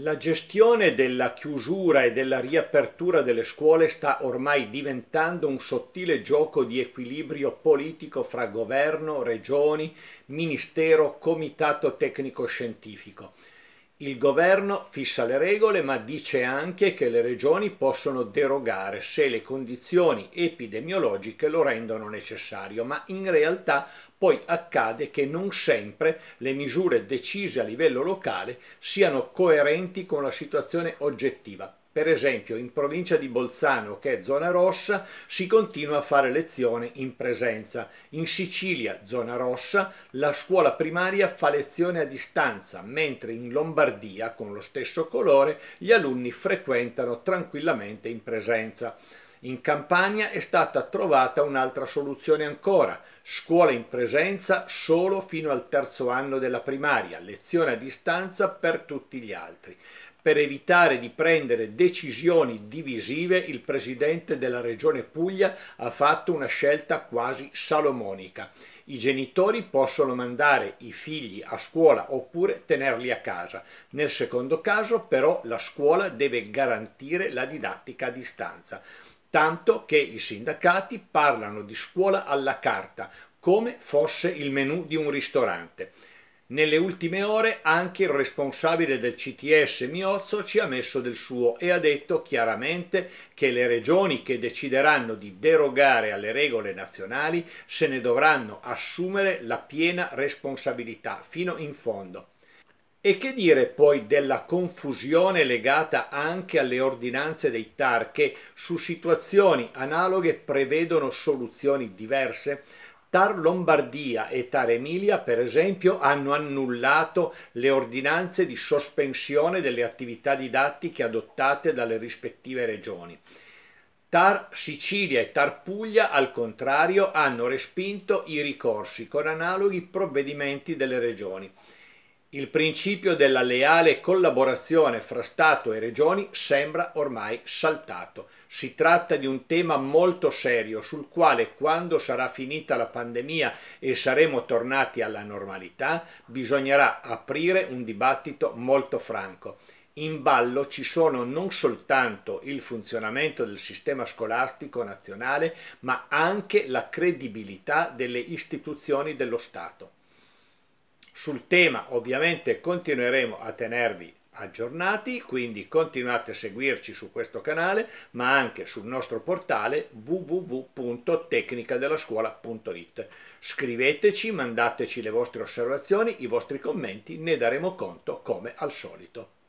La gestione della chiusura e della riapertura delle scuole sta ormai diventando un sottile gioco di equilibrio politico fra governo, regioni, ministero, comitato tecnico-scientifico. Il governo fissa le regole ma dice anche che le regioni possono derogare se le condizioni epidemiologiche lo rendono necessario, ma in realtà poi accade che non sempre le misure decise a livello locale siano coerenti con la situazione oggettiva. Per esempio in provincia di Bolzano, che è zona rossa, si continua a fare lezione in presenza. In Sicilia, zona rossa, la scuola primaria fa lezione a distanza, mentre in Lombardia, con lo stesso colore, gli alunni frequentano tranquillamente in presenza. In Campania è stata trovata un'altra soluzione ancora, scuola in presenza solo fino al terzo anno della primaria, lezione a distanza per tutti gli altri per evitare di prendere decisioni divisive il presidente della regione Puglia ha fatto una scelta quasi salomonica. I genitori possono mandare i figli a scuola oppure tenerli a casa. Nel secondo caso però la scuola deve garantire la didattica a distanza tanto che i sindacati parlano di scuola alla carta, come fosse il menù di un ristorante. Nelle ultime ore anche il responsabile del CTS Miozzo ci ha messo del suo e ha detto chiaramente che le regioni che decideranno di derogare alle regole nazionali se ne dovranno assumere la piena responsabilità fino in fondo. E che dire poi della confusione legata anche alle ordinanze dei TAR che su situazioni analoghe prevedono soluzioni diverse? Tar Lombardia e Tar Emilia, per esempio, hanno annullato le ordinanze di sospensione delle attività didattiche adottate dalle rispettive regioni. Tar Sicilia e Tar Puglia, al contrario, hanno respinto i ricorsi con analoghi provvedimenti delle regioni. Il principio della leale collaborazione fra Stato e Regioni sembra ormai saltato. Si tratta di un tema molto serio sul quale quando sarà finita la pandemia e saremo tornati alla normalità bisognerà aprire un dibattito molto franco. In ballo ci sono non soltanto il funzionamento del sistema scolastico nazionale, ma anche la credibilità delle istituzioni dello Stato. Sul tema ovviamente continueremo a tenervi aggiornati, quindi continuate a seguirci su questo canale, ma anche sul nostro portale www.tecnicadellascuola.it. Scriveteci, mandateci le vostre osservazioni, i vostri commenti, ne daremo conto come al solito.